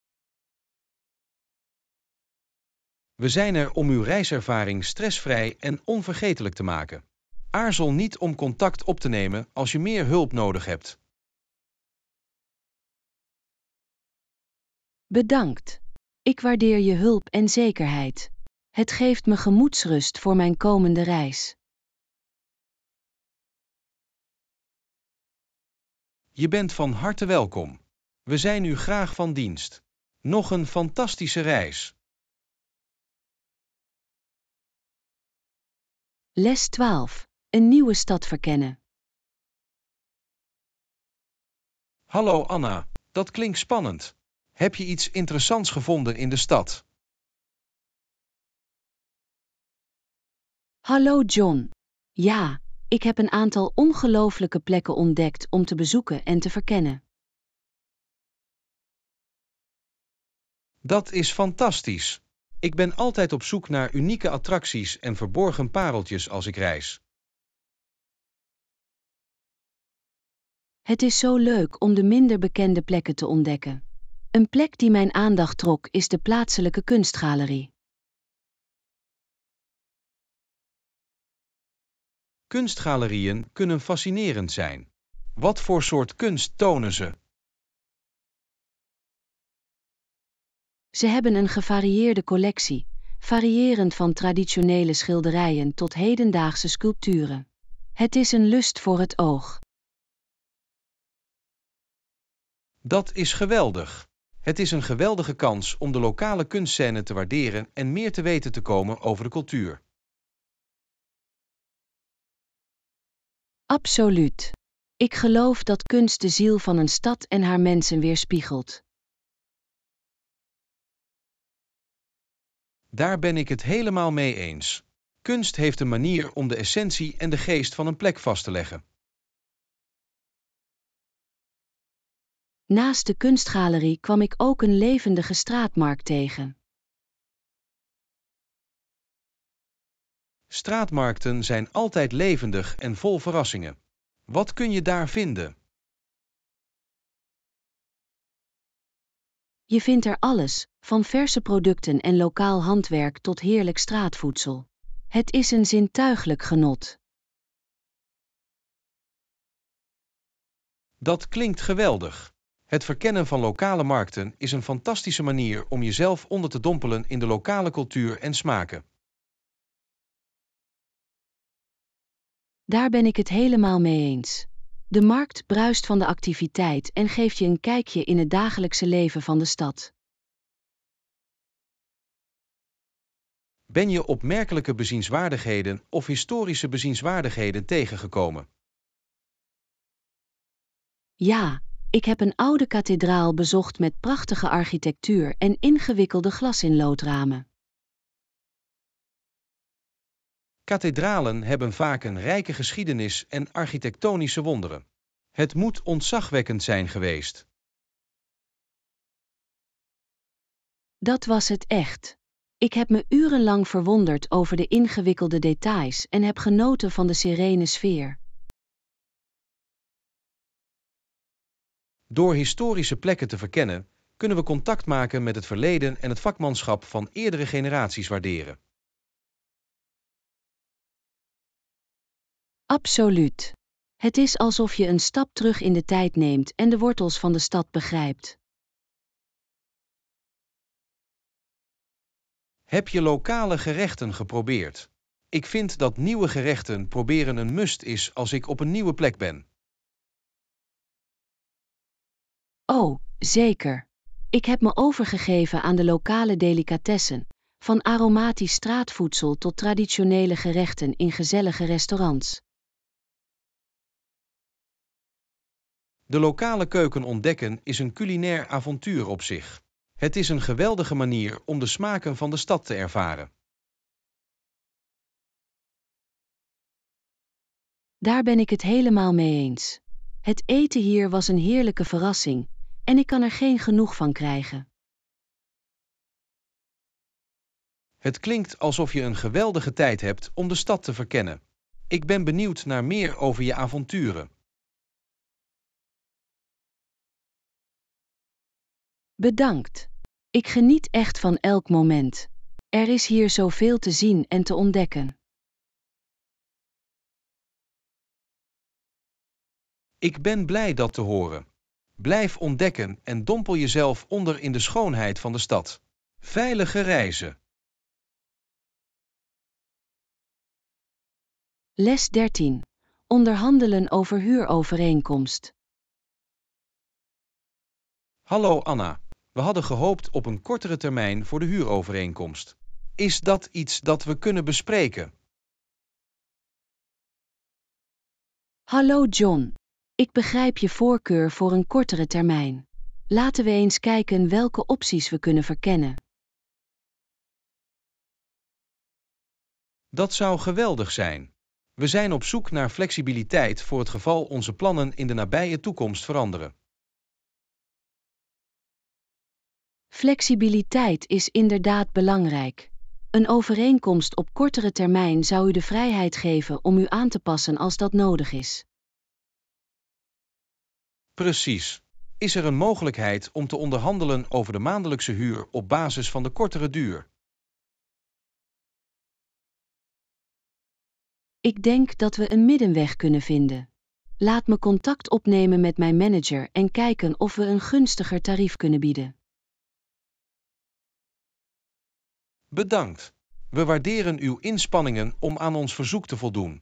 We zijn er om uw reiservaring stressvrij en onvergetelijk te maken. Aarzel niet om contact op te nemen als je meer hulp nodig hebt. Bedankt. Ik waardeer je hulp en zekerheid. Het geeft me gemoedsrust voor mijn komende reis. Je bent van harte welkom. We zijn u graag van dienst. Nog een fantastische reis. Les 12. Een nieuwe stad verkennen. Hallo Anna, dat klinkt spannend. Heb je iets interessants gevonden in de stad? Hallo John. Ja, ik heb een aantal ongelooflijke plekken ontdekt om te bezoeken en te verkennen. Dat is fantastisch. Ik ben altijd op zoek naar unieke attracties en verborgen pareltjes als ik reis. Het is zo leuk om de minder bekende plekken te ontdekken. Een plek die mijn aandacht trok is de plaatselijke kunstgalerie. Kunstgalerieën kunnen fascinerend zijn. Wat voor soort kunst tonen ze? Ze hebben een gevarieerde collectie, variërend van traditionele schilderijen tot hedendaagse sculpturen. Het is een lust voor het oog. Dat is geweldig. Het is een geweldige kans om de lokale kunstscène te waarderen en meer te weten te komen over de cultuur. Absoluut. Ik geloof dat kunst de ziel van een stad en haar mensen weerspiegelt. Daar ben ik het helemaal mee eens. Kunst heeft een manier om de essentie en de geest van een plek vast te leggen. Naast de kunstgalerie kwam ik ook een levendige straatmarkt tegen. Straatmarkten zijn altijd levendig en vol verrassingen. Wat kun je daar vinden? Je vindt er alles, van verse producten en lokaal handwerk tot heerlijk straatvoedsel. Het is een zintuiglijk genot. Dat klinkt geweldig. Het verkennen van lokale markten is een fantastische manier om jezelf onder te dompelen in de lokale cultuur en smaken. Daar ben ik het helemaal mee eens. De markt bruist van de activiteit en geeft je een kijkje in het dagelijkse leven van de stad. Ben je opmerkelijke bezienswaardigheden of historische bezienswaardigheden tegengekomen? Ja, ik heb een oude kathedraal bezocht met prachtige architectuur en ingewikkelde glasinloodramen. Kathedralen hebben vaak een rijke geschiedenis en architectonische wonderen. Het moet ontzagwekkend zijn geweest. Dat was het echt. Ik heb me urenlang verwonderd over de ingewikkelde details en heb genoten van de serene sfeer. Door historische plekken te verkennen, kunnen we contact maken met het verleden en het vakmanschap van eerdere generaties waarderen. Absoluut. Het is alsof je een stap terug in de tijd neemt en de wortels van de stad begrijpt. Heb je lokale gerechten geprobeerd? Ik vind dat nieuwe gerechten proberen een must is als ik op een nieuwe plek ben. Oh, zeker. Ik heb me overgegeven aan de lokale delicatessen, van aromatisch straatvoedsel tot traditionele gerechten in gezellige restaurants. De lokale keuken ontdekken is een culinair avontuur op zich. Het is een geweldige manier om de smaken van de stad te ervaren. Daar ben ik het helemaal mee eens. Het eten hier was een heerlijke verrassing en ik kan er geen genoeg van krijgen. Het klinkt alsof je een geweldige tijd hebt om de stad te verkennen. Ik ben benieuwd naar meer over je avonturen. Bedankt. Ik geniet echt van elk moment. Er is hier zoveel te zien en te ontdekken. Ik ben blij dat te horen. Blijf ontdekken en dompel jezelf onder in de schoonheid van de stad. Veilige reizen. Les 13. Onderhandelen over huurovereenkomst. Hallo Anna. We hadden gehoopt op een kortere termijn voor de huurovereenkomst. Is dat iets dat we kunnen bespreken? Hallo John. Ik begrijp je voorkeur voor een kortere termijn. Laten we eens kijken welke opties we kunnen verkennen. Dat zou geweldig zijn. We zijn op zoek naar flexibiliteit voor het geval onze plannen in de nabije toekomst veranderen. Flexibiliteit is inderdaad belangrijk. Een overeenkomst op kortere termijn zou u de vrijheid geven om u aan te passen als dat nodig is. Precies. Is er een mogelijkheid om te onderhandelen over de maandelijkse huur op basis van de kortere duur? Ik denk dat we een middenweg kunnen vinden. Laat me contact opnemen met mijn manager en kijken of we een gunstiger tarief kunnen bieden. Bedankt. We waarderen uw inspanningen om aan ons verzoek te voldoen.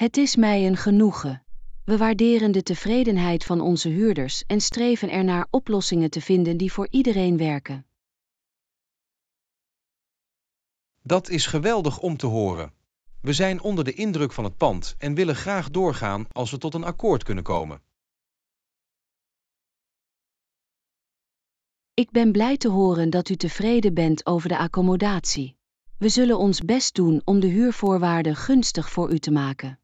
Het is mij een genoegen. We waarderen de tevredenheid van onze huurders en streven ernaar oplossingen te vinden die voor iedereen werken. Dat is geweldig om te horen. We zijn onder de indruk van het pand en willen graag doorgaan als we tot een akkoord kunnen komen. Ik ben blij te horen dat u tevreden bent over de accommodatie. We zullen ons best doen om de huurvoorwaarden gunstig voor u te maken.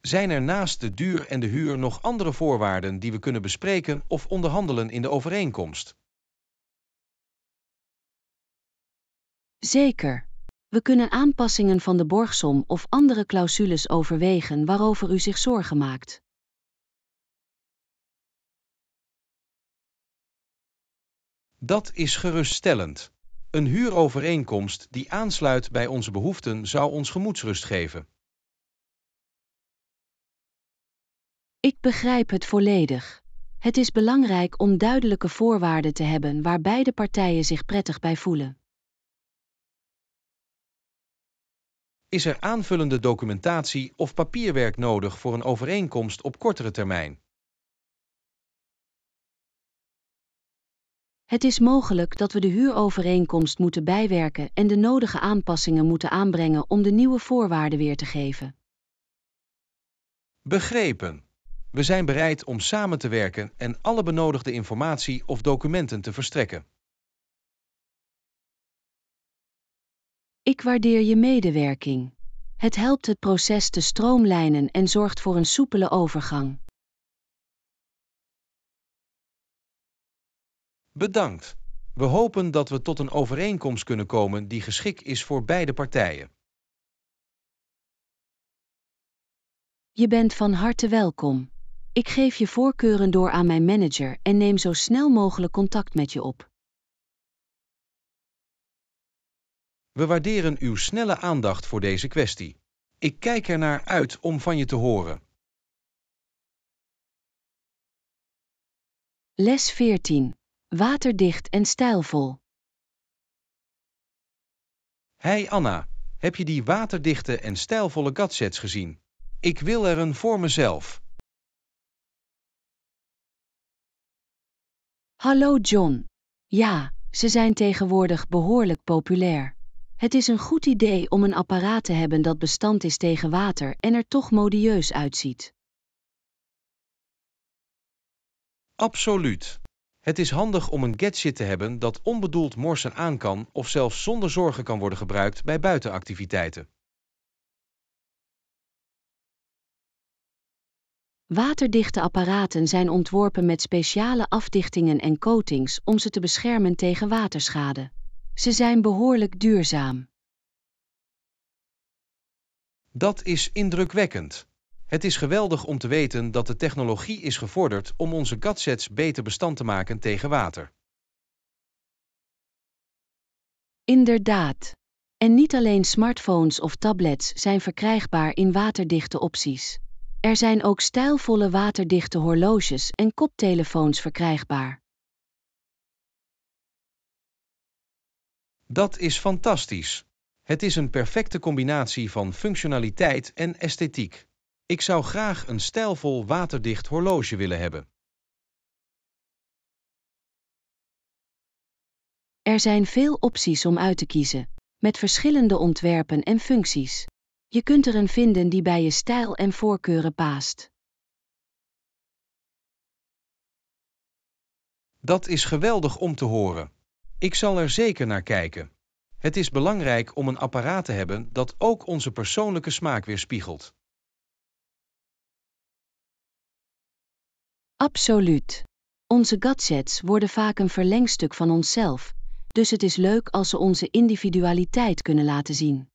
Zijn er naast de duur en de huur nog andere voorwaarden die we kunnen bespreken of onderhandelen in de overeenkomst? Zeker. We kunnen aanpassingen van de borgsom of andere clausules overwegen waarover u zich zorgen maakt. Dat is geruststellend. Een huurovereenkomst die aansluit bij onze behoeften zou ons gemoedsrust geven. Ik begrijp het volledig. Het is belangrijk om duidelijke voorwaarden te hebben waar beide partijen zich prettig bij voelen. Is er aanvullende documentatie of papierwerk nodig voor een overeenkomst op kortere termijn? Het is mogelijk dat we de huurovereenkomst moeten bijwerken en de nodige aanpassingen moeten aanbrengen om de nieuwe voorwaarden weer te geven. Begrepen. We zijn bereid om samen te werken en alle benodigde informatie of documenten te verstrekken. Ik waardeer je medewerking. Het helpt het proces te stroomlijnen en zorgt voor een soepele overgang. Bedankt. We hopen dat we tot een overeenkomst kunnen komen die geschikt is voor beide partijen. Je bent van harte welkom. Ik geef je voorkeuren door aan mijn manager en neem zo snel mogelijk contact met je op. We waarderen uw snelle aandacht voor deze kwestie. Ik kijk ernaar uit om van je te horen. Les 14. Waterdicht en stijlvol. Hey Anna, heb je die waterdichte en stijlvolle gadgets gezien? Ik wil er een voor mezelf. Hallo John. Ja, ze zijn tegenwoordig behoorlijk populair. Het is een goed idee om een apparaat te hebben dat bestand is tegen water en er toch modieus uitziet. Absoluut. Het is handig om een gadget te hebben dat onbedoeld morsen aan kan of zelfs zonder zorgen kan worden gebruikt bij buitenactiviteiten. Waterdichte apparaten zijn ontworpen met speciale afdichtingen en coatings om ze te beschermen tegen waterschade. Ze zijn behoorlijk duurzaam. Dat is indrukwekkend. Het is geweldig om te weten dat de technologie is gevorderd om onze gadgets beter bestand te maken tegen water. Inderdaad. En niet alleen smartphones of tablets zijn verkrijgbaar in waterdichte opties. Er zijn ook stijlvolle waterdichte horloges en koptelefoons verkrijgbaar. Dat is fantastisch. Het is een perfecte combinatie van functionaliteit en esthetiek. Ik zou graag een stijlvol waterdicht horloge willen hebben. Er zijn veel opties om uit te kiezen, met verschillende ontwerpen en functies. Je kunt er een vinden die bij je stijl en voorkeuren paast. Dat is geweldig om te horen. Ik zal er zeker naar kijken. Het is belangrijk om een apparaat te hebben dat ook onze persoonlijke smaak weerspiegelt. Absoluut. Onze gadgets worden vaak een verlengstuk van onszelf, dus het is leuk als ze onze individualiteit kunnen laten zien.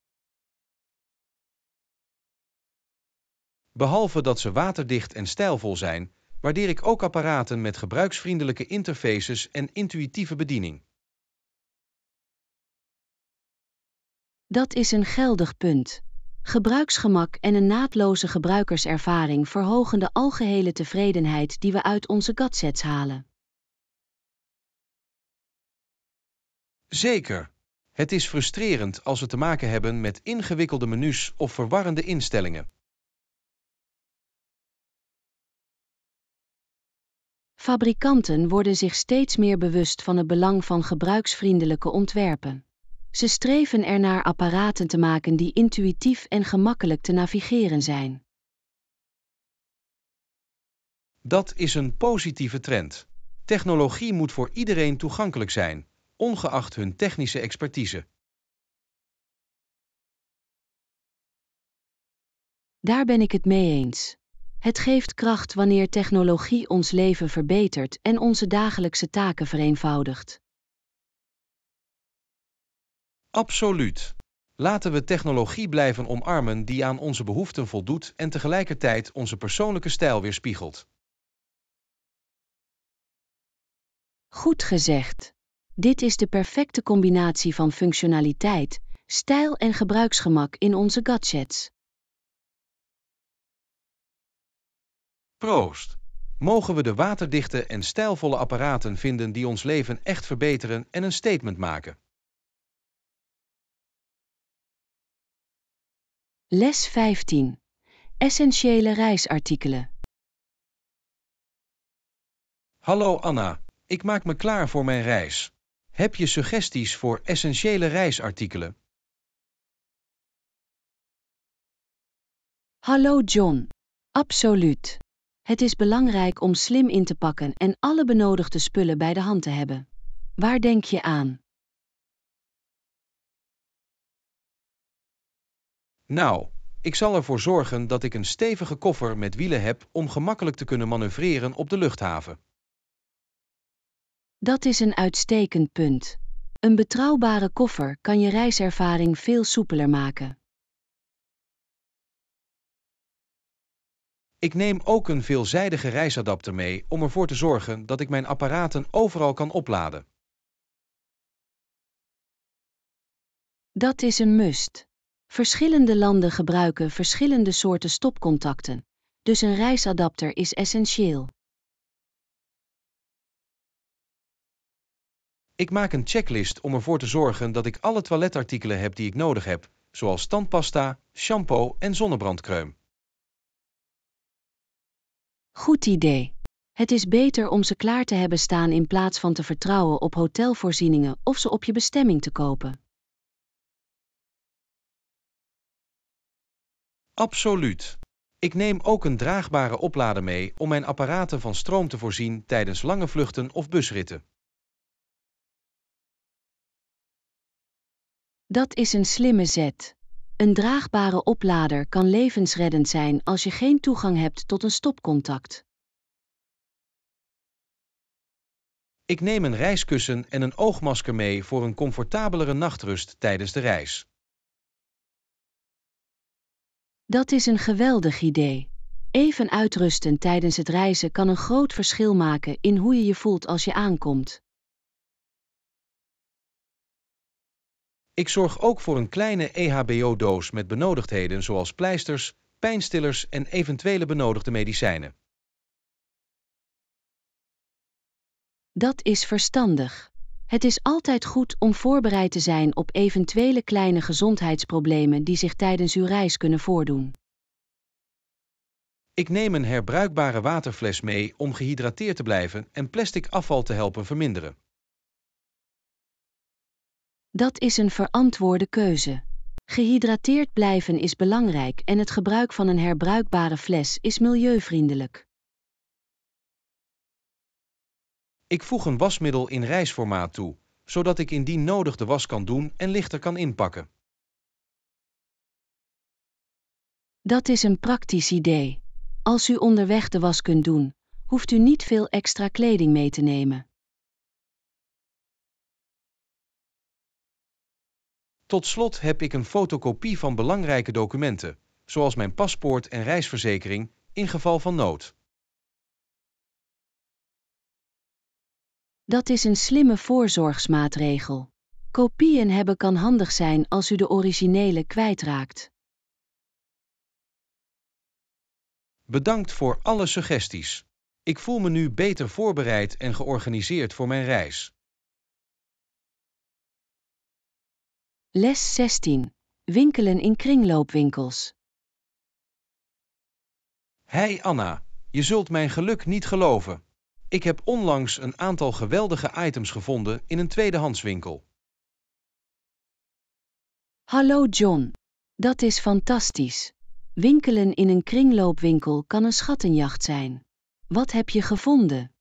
Behalve dat ze waterdicht en stijlvol zijn, waardeer ik ook apparaten met gebruiksvriendelijke interfaces en intuïtieve bediening. Dat is een geldig punt. Gebruiksgemak en een naadloze gebruikerservaring verhogen de algehele tevredenheid die we uit onze gadgets halen. Zeker. Het is frustrerend als we te maken hebben met ingewikkelde menus of verwarrende instellingen. Fabrikanten worden zich steeds meer bewust van het belang van gebruiksvriendelijke ontwerpen. Ze streven ernaar apparaten te maken die intuïtief en gemakkelijk te navigeren zijn. Dat is een positieve trend. Technologie moet voor iedereen toegankelijk zijn, ongeacht hun technische expertise. Daar ben ik het mee eens. Het geeft kracht wanneer technologie ons leven verbetert en onze dagelijkse taken vereenvoudigt. Absoluut. Laten we technologie blijven omarmen die aan onze behoeften voldoet en tegelijkertijd onze persoonlijke stijl weerspiegelt. Goed gezegd. Dit is de perfecte combinatie van functionaliteit, stijl en gebruiksgemak in onze gadgets. Mogen we de waterdichte en stijlvolle apparaten vinden die ons leven echt verbeteren en een statement maken. Les 15. Essentiële reisartikelen. Hallo Anna, ik maak me klaar voor mijn reis. Heb je suggesties voor essentiële reisartikelen? Hallo John. Absoluut. Het is belangrijk om slim in te pakken en alle benodigde spullen bij de hand te hebben. Waar denk je aan? Nou, ik zal ervoor zorgen dat ik een stevige koffer met wielen heb om gemakkelijk te kunnen manoeuvreren op de luchthaven. Dat is een uitstekend punt. Een betrouwbare koffer kan je reiservaring veel soepeler maken. Ik neem ook een veelzijdige reisadapter mee om ervoor te zorgen dat ik mijn apparaten overal kan opladen. Dat is een must. Verschillende landen gebruiken verschillende soorten stopcontacten, dus een reisadapter is essentieel. Ik maak een checklist om ervoor te zorgen dat ik alle toiletartikelen heb die ik nodig heb, zoals tandpasta, shampoo en zonnebrandcrème. Goed idee. Het is beter om ze klaar te hebben staan in plaats van te vertrouwen op hotelvoorzieningen of ze op je bestemming te kopen. Absoluut. Ik neem ook een draagbare oplader mee om mijn apparaten van stroom te voorzien tijdens lange vluchten of busritten. Dat is een slimme zet. Een draagbare oplader kan levensreddend zijn als je geen toegang hebt tot een stopcontact. Ik neem een reiskussen en een oogmasker mee voor een comfortabelere nachtrust tijdens de reis. Dat is een geweldig idee. Even uitrusten tijdens het reizen kan een groot verschil maken in hoe je je voelt als je aankomt. Ik zorg ook voor een kleine EHBO-doos met benodigdheden zoals pleisters, pijnstillers en eventuele benodigde medicijnen. Dat is verstandig. Het is altijd goed om voorbereid te zijn op eventuele kleine gezondheidsproblemen die zich tijdens uw reis kunnen voordoen. Ik neem een herbruikbare waterfles mee om gehydrateerd te blijven en plastic afval te helpen verminderen. Dat is een verantwoorde keuze. Gehydrateerd blijven is belangrijk en het gebruik van een herbruikbare fles is milieuvriendelijk. Ik voeg een wasmiddel in reisformaat toe, zodat ik indien nodig de was kan doen en lichter kan inpakken. Dat is een praktisch idee. Als u onderweg de was kunt doen, hoeft u niet veel extra kleding mee te nemen. Tot slot heb ik een fotocopie van belangrijke documenten, zoals mijn paspoort en reisverzekering, in geval van nood. Dat is een slimme voorzorgsmaatregel. Kopieën hebben kan handig zijn als u de originele kwijtraakt. Bedankt voor alle suggesties. Ik voel me nu beter voorbereid en georganiseerd voor mijn reis. Les 16. Winkelen in kringloopwinkels. Hey Anna, je zult mijn geluk niet geloven. Ik heb onlangs een aantal geweldige items gevonden in een tweedehandswinkel. Hallo John, dat is fantastisch. Winkelen in een kringloopwinkel kan een schattenjacht zijn. Wat heb je gevonden?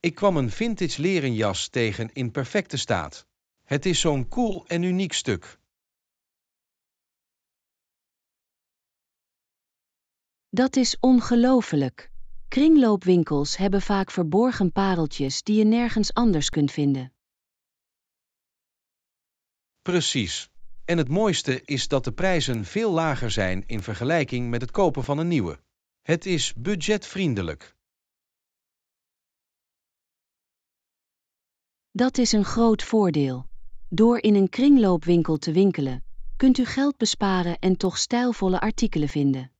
Ik kwam een vintage leren jas tegen in perfecte staat. Het is zo'n cool en uniek stuk. Dat is ongelooflijk. Kringloopwinkels hebben vaak verborgen pareltjes die je nergens anders kunt vinden. Precies. En het mooiste is dat de prijzen veel lager zijn in vergelijking met het kopen van een nieuwe. Het is budgetvriendelijk. Dat is een groot voordeel. Door in een kringloopwinkel te winkelen, kunt u geld besparen en toch stijlvolle artikelen vinden.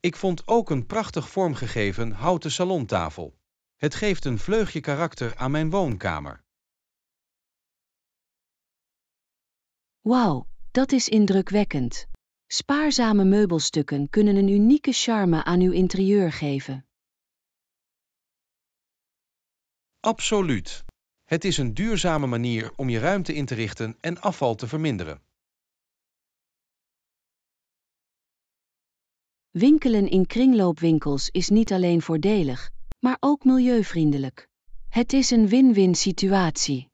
Ik vond ook een prachtig vormgegeven houten salontafel. Het geeft een vleugje karakter aan mijn woonkamer. Wauw, dat is indrukwekkend. Spaarzame meubelstukken kunnen een unieke charme aan uw interieur geven. Absoluut. Het is een duurzame manier om je ruimte in te richten en afval te verminderen. Winkelen in kringloopwinkels is niet alleen voordelig, maar ook milieuvriendelijk. Het is een win-win situatie.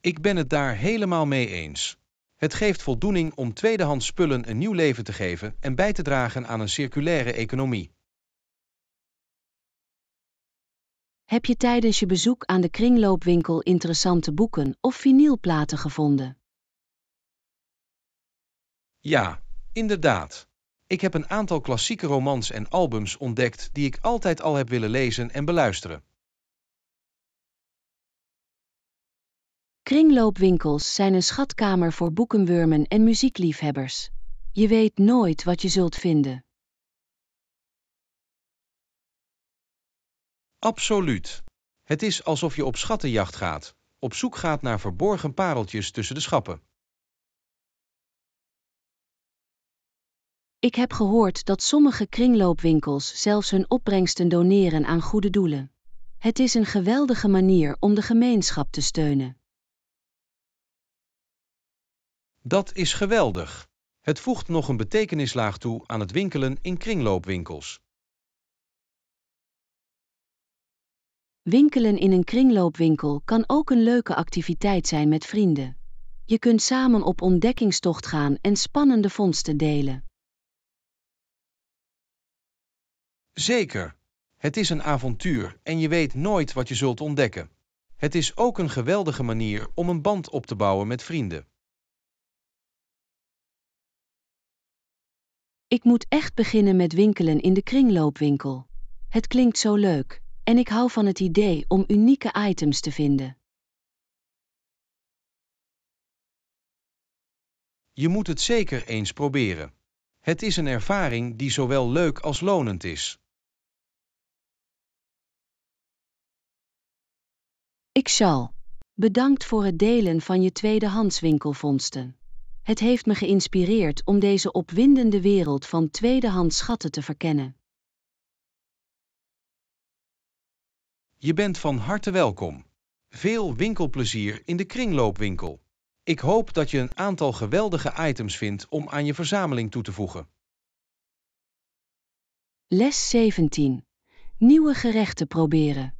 Ik ben het daar helemaal mee eens. Het geeft voldoening om tweedehands spullen een nieuw leven te geven en bij te dragen aan een circulaire economie. heb je tijdens je bezoek aan de kringloopwinkel interessante boeken of vinylplaten gevonden? Ja, inderdaad. Ik heb een aantal klassieke romans en albums ontdekt die ik altijd al heb willen lezen en beluisteren. Kringloopwinkels zijn een schatkamer voor boekenwurmen en muziekliefhebbers. Je weet nooit wat je zult vinden. Absoluut. Het is alsof je op schattenjacht gaat, op zoek gaat naar verborgen pareltjes tussen de schappen. Ik heb gehoord dat sommige kringloopwinkels zelfs hun opbrengsten doneren aan goede doelen. Het is een geweldige manier om de gemeenschap te steunen. Dat is geweldig. Het voegt nog een betekenislaag toe aan het winkelen in kringloopwinkels. Winkelen in een kringloopwinkel kan ook een leuke activiteit zijn met vrienden. Je kunt samen op ontdekkingstocht gaan en spannende vondsten delen. Zeker. Het is een avontuur en je weet nooit wat je zult ontdekken. Het is ook een geweldige manier om een band op te bouwen met vrienden. Ik moet echt beginnen met winkelen in de kringloopwinkel. Het klinkt zo leuk. En ik hou van het idee om unieke items te vinden. Je moet het zeker eens proberen. Het is een ervaring die zowel leuk als lonend is. Ik zal. Bedankt voor het delen van je tweedehands winkelvondsten. Het heeft me geïnspireerd om deze opwindende wereld van tweedehands schatten te verkennen. Je bent van harte welkom. Veel winkelplezier in de kringloopwinkel. Ik hoop dat je een aantal geweldige items vindt om aan je verzameling toe te voegen. Les 17. Nieuwe gerechten proberen.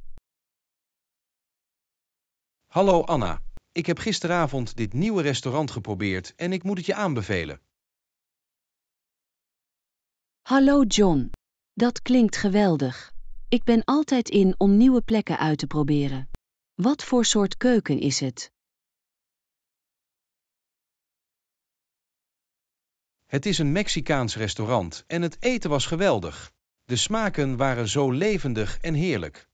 Hallo Anna. Ik heb gisteravond dit nieuwe restaurant geprobeerd en ik moet het je aanbevelen. Hallo John. Dat klinkt geweldig. Ik ben altijd in om nieuwe plekken uit te proberen. Wat voor soort keuken is het? Het is een Mexicaans restaurant en het eten was geweldig. De smaken waren zo levendig en heerlijk.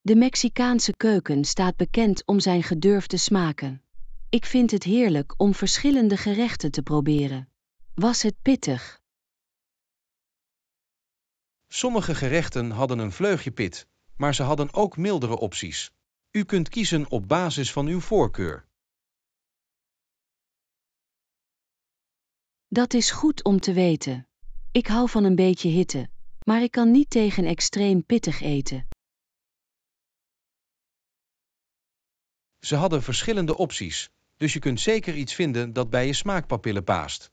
De Mexicaanse keuken staat bekend om zijn gedurfde smaken. Ik vind het heerlijk om verschillende gerechten te proberen. Was het pittig? Sommige gerechten hadden een vleugje pit, maar ze hadden ook mildere opties. U kunt kiezen op basis van uw voorkeur. Dat is goed om te weten. Ik hou van een beetje hitte, maar ik kan niet tegen extreem pittig eten. Ze hadden verschillende opties, dus je kunt zeker iets vinden dat bij je smaakpapillen paast.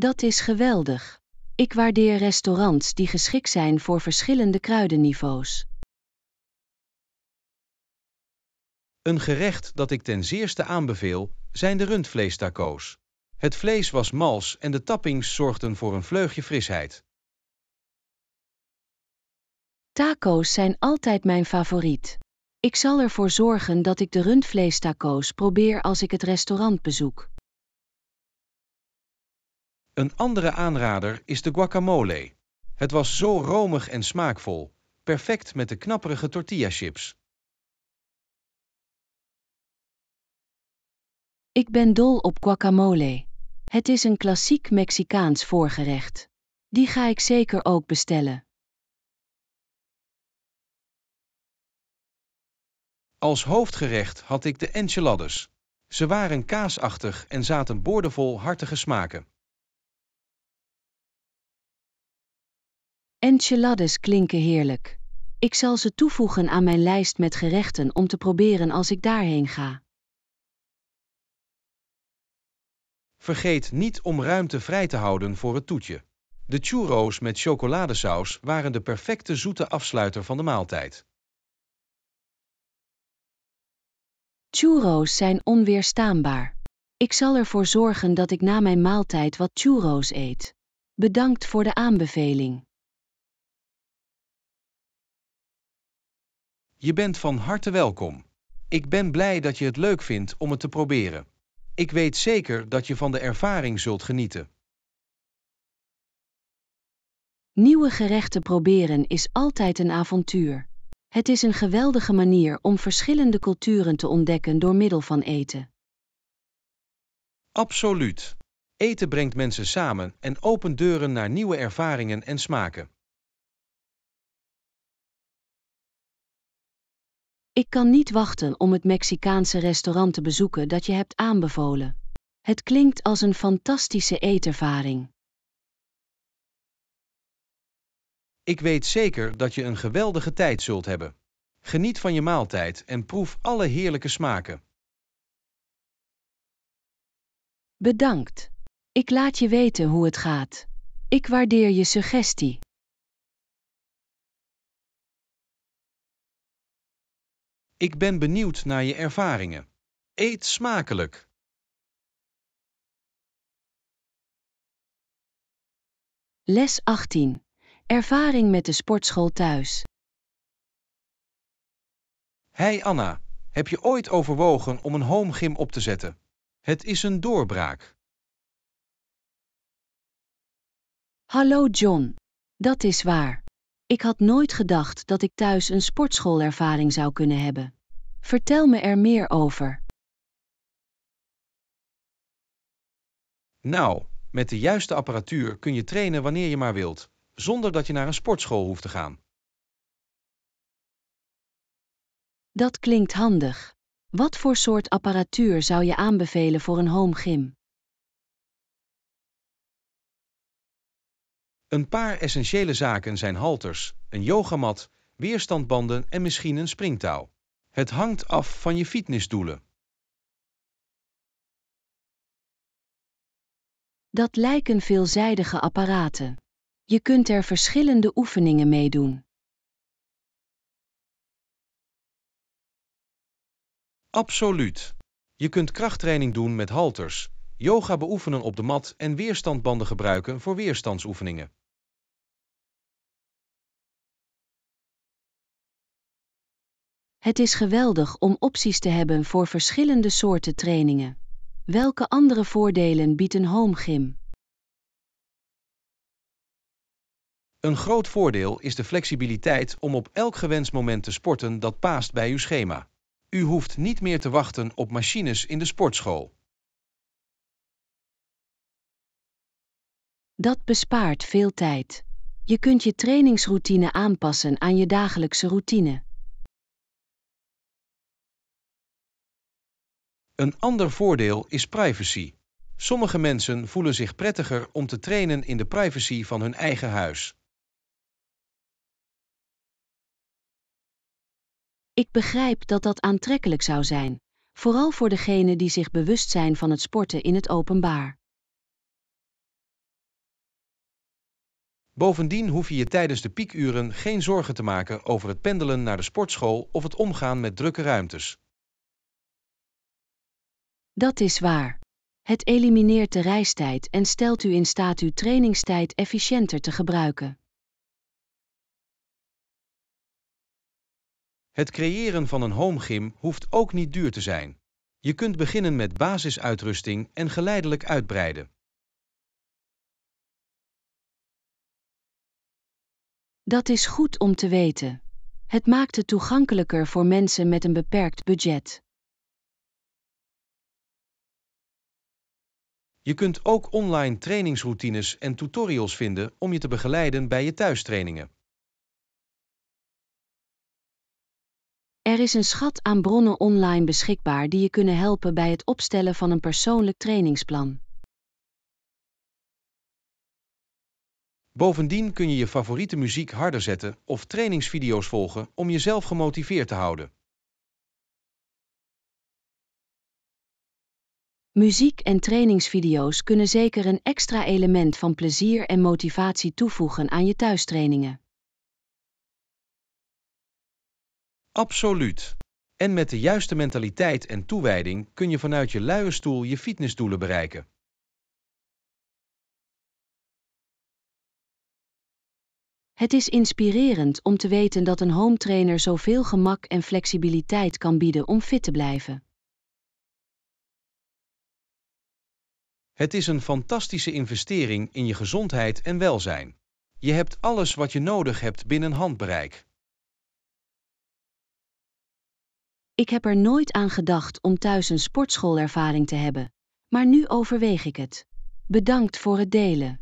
Dat is geweldig. Ik waardeer restaurants die geschikt zijn voor verschillende kruidenniveaus. Een gerecht dat ik ten zeerste aanbeveel zijn de rundvleestaco's. Het vlees was mals en de tappings zorgden voor een vleugje frisheid. Taco's zijn altijd mijn favoriet. Ik zal ervoor zorgen dat ik de rundvleestaco's probeer als ik het restaurant bezoek. Een andere aanrader is de guacamole. Het was zo romig en smaakvol, perfect met de knapperige tortilla chips. Ik ben dol op guacamole. Het is een klassiek Mexicaans voorgerecht. Die ga ik zeker ook bestellen. Als hoofdgerecht had ik de enchiladas. Ze waren kaasachtig en zaten boordevol hartige smaken. Enchiladas klinken heerlijk. Ik zal ze toevoegen aan mijn lijst met gerechten om te proberen als ik daarheen ga. Vergeet niet om ruimte vrij te houden voor het toetje. De churro's met chocoladesaus waren de perfecte zoete afsluiter van de maaltijd. Churro's zijn onweerstaanbaar. Ik zal ervoor zorgen dat ik na mijn maaltijd wat churro's eet. Bedankt voor de aanbeveling. Je bent van harte welkom. Ik ben blij dat je het leuk vindt om het te proberen. Ik weet zeker dat je van de ervaring zult genieten. Nieuwe gerechten proberen is altijd een avontuur. Het is een geweldige manier om verschillende culturen te ontdekken door middel van eten. Absoluut. Eten brengt mensen samen en opent deuren naar nieuwe ervaringen en smaken. Ik kan niet wachten om het Mexicaanse restaurant te bezoeken dat je hebt aanbevolen. Het klinkt als een fantastische eetervaring. Ik weet zeker dat je een geweldige tijd zult hebben. Geniet van je maaltijd en proef alle heerlijke smaken. Bedankt. Ik laat je weten hoe het gaat. Ik waardeer je suggestie. Ik ben benieuwd naar je ervaringen. Eet smakelijk! Les 18. Ervaring met de sportschool thuis. Hey Anna, heb je ooit overwogen om een homegym op te zetten? Het is een doorbraak. Hallo John, dat is waar. Ik had nooit gedacht dat ik thuis een sportschoolervaring zou kunnen hebben. Vertel me er meer over. Nou, met de juiste apparatuur kun je trainen wanneer je maar wilt, zonder dat je naar een sportschool hoeft te gaan. Dat klinkt handig. Wat voor soort apparatuur zou je aanbevelen voor een home gym? Een paar essentiële zaken zijn halters, een yogamat, weerstandbanden en misschien een springtouw. Het hangt af van je fitnessdoelen. Dat lijken veelzijdige apparaten. Je kunt er verschillende oefeningen mee doen. Absoluut. Je kunt krachttraining doen met halters, yoga beoefenen op de mat en weerstandbanden gebruiken voor weerstandsoefeningen. Het is geweldig om opties te hebben voor verschillende soorten trainingen. Welke andere voordelen biedt een homegym? Een groot voordeel is de flexibiliteit om op elk gewenst moment te sporten dat paast bij uw schema. U hoeft niet meer te wachten op machines in de sportschool. Dat bespaart veel tijd. Je kunt je trainingsroutine aanpassen aan je dagelijkse routine. Een ander voordeel is privacy. Sommige mensen voelen zich prettiger om te trainen in de privacy van hun eigen huis. Ik begrijp dat dat aantrekkelijk zou zijn, vooral voor degenen die zich bewust zijn van het sporten in het openbaar. Bovendien hoef je je tijdens de piekuren geen zorgen te maken over het pendelen naar de sportschool of het omgaan met drukke ruimtes. Dat is waar. Het elimineert de reistijd en stelt u in staat uw trainingstijd efficiënter te gebruiken. Het creëren van een homegym hoeft ook niet duur te zijn. Je kunt beginnen met basisuitrusting en geleidelijk uitbreiden. Dat is goed om te weten. Het maakt het toegankelijker voor mensen met een beperkt budget. Je kunt ook online trainingsroutines en tutorials vinden om je te begeleiden bij je thuistrainingen. Er is een schat aan bronnen online beschikbaar die je kunnen helpen bij het opstellen van een persoonlijk trainingsplan. Bovendien kun je je favoriete muziek harder zetten of trainingsvideo's volgen om jezelf gemotiveerd te houden. Muziek en trainingsvideo's kunnen zeker een extra element van plezier en motivatie toevoegen aan je thuistrainingen. Absoluut. En met de juiste mentaliteit en toewijding kun je vanuit je luie stoel je fitnessdoelen bereiken. Het is inspirerend om te weten dat een home trainer zoveel gemak en flexibiliteit kan bieden om fit te blijven. Het is een fantastische investering in je gezondheid en welzijn. Je hebt alles wat je nodig hebt binnen handbereik. Ik heb er nooit aan gedacht om thuis een sportschoolervaring te hebben, maar nu overweeg ik het. Bedankt voor het delen.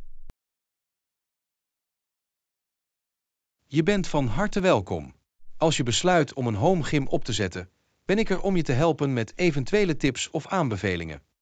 Je bent van harte welkom. Als je besluit om een home gym op te zetten, ben ik er om je te helpen met eventuele tips of aanbevelingen.